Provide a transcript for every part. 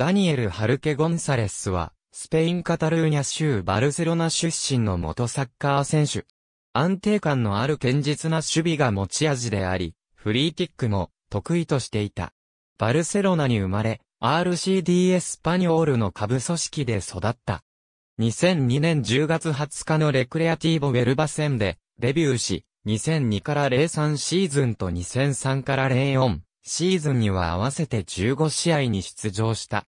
ダニエル・ハルケ・ゴンサレスは、スペイン・カタルーニャ州バルセロナ出身の元サッカー選手。安定感のある堅実な守備が持ち味であり、フリーキックも得意としていた。バルセロナに生まれ、RCD エスパニョールの下部組織で育った。2002年10月20日のレクレアティーボウェルバ戦でデビューし、2002から03シーズンと2003から04シーズンには合わせて15試合に出場した。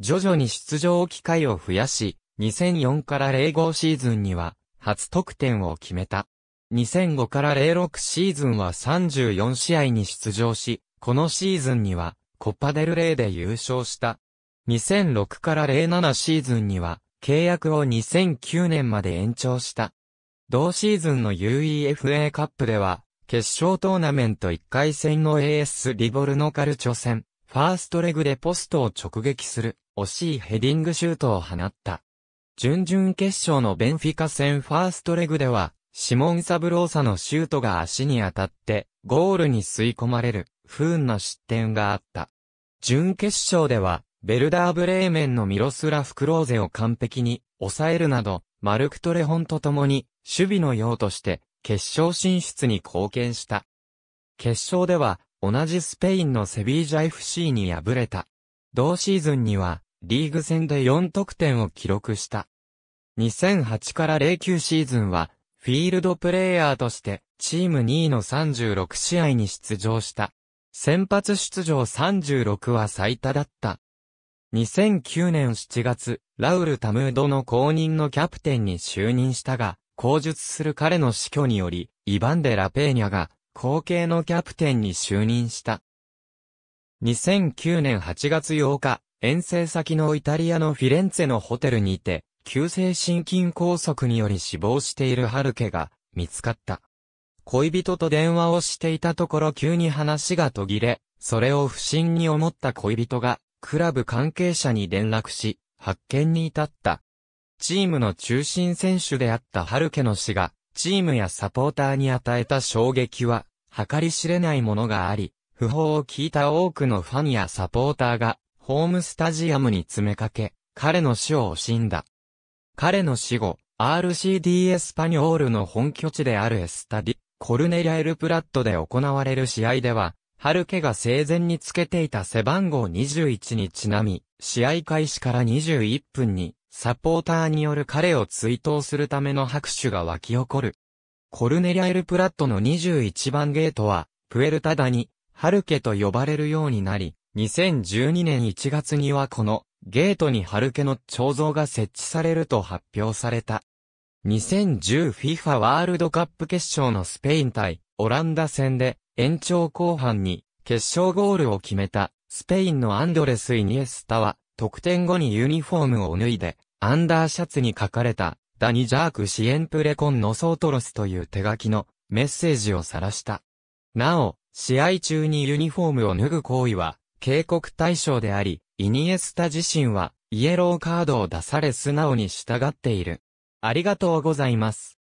徐々に出場機会を増やし、2004から05シーズンには、初得点を決めた。2005から06シーズンは34試合に出場し、このシーズンには、コッパデルレーで優勝した。2006から07シーズンには、契約を2009年まで延長した。同シーズンの UEFA カップでは、決勝トーナメント1回戦の AS リボルノカルチョ戦、ファーストレグでポストを直撃する、惜しいヘディングシュートを放った。準々決勝のベンフィカ戦ファーストレグでは、シモン・サブローサのシュートが足に当たって、ゴールに吸い込まれる、不運な失点があった。準決勝では、ベルダーブレーメンのミロスラフ・クローゼを完璧に抑えるなど、マルク・トレホンと共に、守備の用として、決勝進出に貢献した。決勝では、同じスペインのセビージャ FC に敗れた。同シーズンには、リーグ戦で4得点を記録した。2008から09シーズンは、フィールドプレイヤーとして、チーム2位の36試合に出場した。先発出場36は最多だった。2009年7月、ラウル・タムードの公認のキャプテンに就任したが、口述する彼の死去により、イバンデ・ラペーニャが後継のキャプテンに就任した。2009年8月8日、遠征先のイタリアのフィレンツェのホテルにいて、急性心筋梗塞により死亡しているハルケが見つかった。恋人と電話をしていたところ急に話が途切れ、それを不審に思った恋人が、クラブ関係者に連絡し、発見に至った。チームの中心選手であったハルケの死が、チームやサポーターに与えた衝撃は、計り知れないものがあり、不法を聞いた多くのファンやサポーターが、ホームスタジアムに詰めかけ、彼の死を惜しんだ。彼の死後、RCD エスパニョールの本拠地であるエスタディ、コルネリア・エルプラットで行われる試合では、ハルケが生前につけていた背番号21にちなみ、試合開始から21分に、サポーターによる彼を追悼するための拍手が沸き起こる。コルネリア・エル・プラットの21番ゲートは、プエルタダに、ハルケと呼ばれるようになり、2012年1月にはこの、ゲートにハルケの彫像が設置されると発表された。2010FIFA ワールドカップ決勝のスペイン対、オランダ戦で、延長後半に、決勝ゴールを決めた、スペインのアンドレス・イニエスタは、得点後にユニフォームを脱いで、アンダーシャツに書かれた、ダニジャークシエンプレコンのソートロスという手書きのメッセージを晒した。なお、試合中にユニフォームを脱ぐ行為は警告対象であり、イニエスタ自身はイエローカードを出され素直に従っている。ありがとうございます。